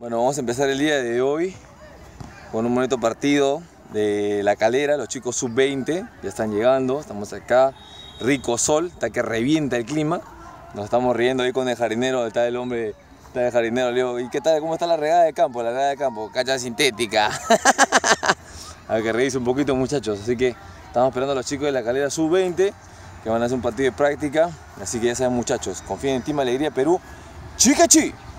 Bueno, vamos a empezar el día de hoy con un bonito partido de La Calera, los chicos sub-20 ya están llegando, estamos acá, rico sol, está que revienta el clima, nos estamos riendo ahí con el jardinero, está el hombre, está el jardinero, leo ¿y qué tal, cómo está la regada de campo? La regada de campo, cacha sintética, a que reírse un poquito muchachos, así que estamos esperando a los chicos de La Calera sub-20 que van a hacer un partido de práctica, así que ya saben muchachos, confíen en Team Alegría Perú, chica chica.